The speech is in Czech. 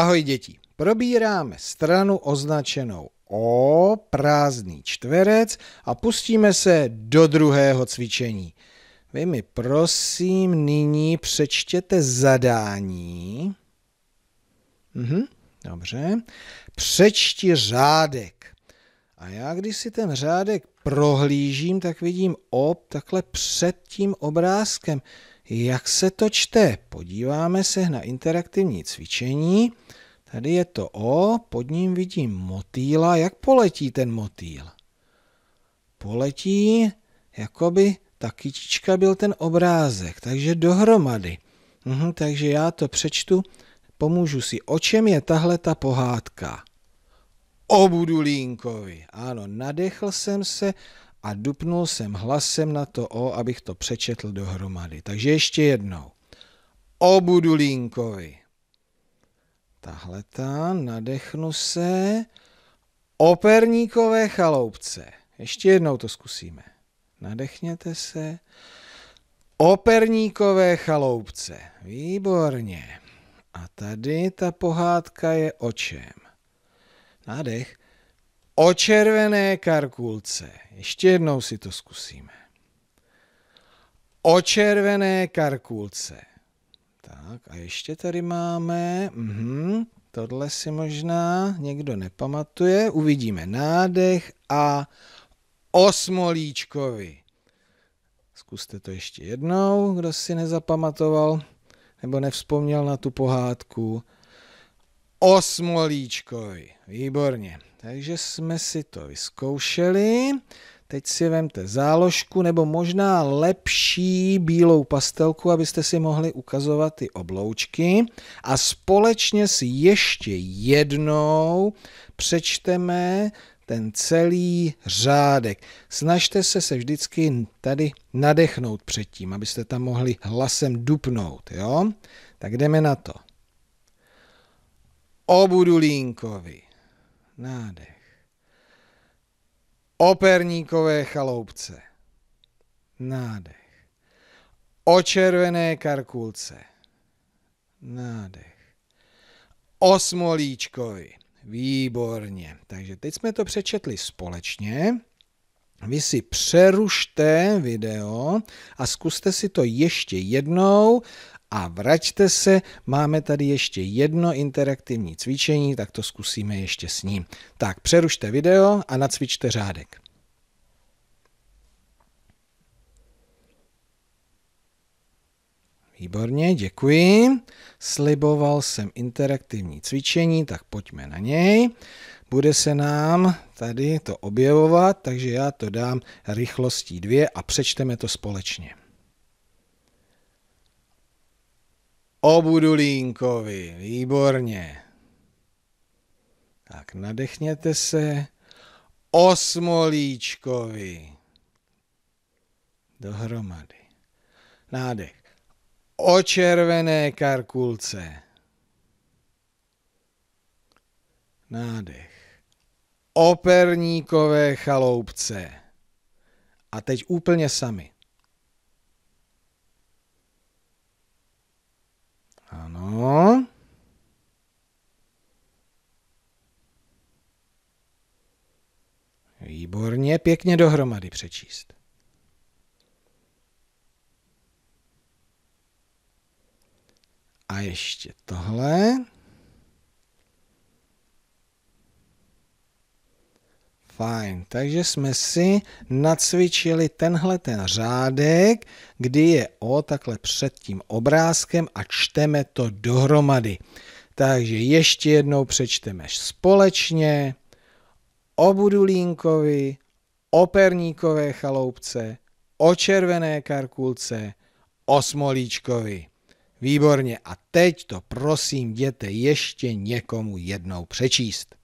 Ahoj děti, probíráme stranu označenou O, prázdný čtverec a pustíme se do druhého cvičení. Vy mi prosím nyní přečtěte zadání. Mhm, dobře. Přečti řádek. A já, když si ten řádek prohlížím, tak vidím op takhle před tím obrázkem. Jak se to čte? Podíváme se na interaktivní cvičení. Tady je to O, pod ním vidím motýla. Jak poletí ten motýl? Poletí, jako by ta kytička byl ten obrázek, takže dohromady. Mhm, takže já to přečtu, pomůžu si. O čem je tahle ta pohádka? O Budulínkovi. Ano, nadechl jsem se a dupnul jsem hlasem na to O, abych to přečetl dohromady. Takže ještě jednou. O Budulínkovi. Tahleta, nadechnu se. O Perníkové chaloupce. Ještě jednou to zkusíme. Nadechněte se. O Perníkové chaloupce. Výborně. A tady ta pohádka je o čem? Nádech o červené karkulce. Ještě jednou si to zkusíme. O červené karkulce. Tak a ještě tady máme, mhm, tohle si možná někdo nepamatuje, uvidíme nádech a osmolíčkovi. Zkuste to ještě jednou, kdo si nezapamatoval nebo nevzpomněl na tu pohádku. Osmolíčkovi. Výborně. Takže jsme si to vyzkoušeli. Teď si vemte záložku nebo možná lepší bílou pastelku, abyste si mohli ukazovat ty obloučky a společně si ještě jednou přečteme ten celý řádek. Snažte se se vždycky tady nadechnout předtím, abyste tam mohli hlasem dupnout, jo? Tak jdeme na to o Budulínkovi. Nádech. O Perníkové chaloupce. Nádech. O červené karkulce. Nádech. O Smolíčkovi. Výborně. Takže teď jsme to přečetli společně. Vy si přerušte video a zkuste si to ještě jednou a vraťte se, máme tady ještě jedno interaktivní cvičení, tak to zkusíme ještě s ním. Tak přerušte video a nacvičte řádek. Výborně, děkuji. Sliboval jsem interaktivní cvičení, tak pojďme na něj. Bude se nám tady to objevovat, takže já to dám rychlostí dvě a přečteme to společně. O Budulínkovi, výborně. Tak nadechněte se. O Smolíčkovi. Dohromady. Nádech. O červené karkulce. Nádech. O perníkové chaloupce. A teď úplně sami. Výborně, pěkně dohromady přečíst. A ještě tohle. Fajn, takže jsme si nacvičili tenhle ten řádek, kdy je O takhle před tím obrázkem a čteme to dohromady. Takže ještě jednou přečteme společně o Budulínkovi, o Perníkové chaloupce, o Červené karkulce, o Smolíčkovi. Výborně, a teď to prosím jděte ještě někomu jednou přečíst.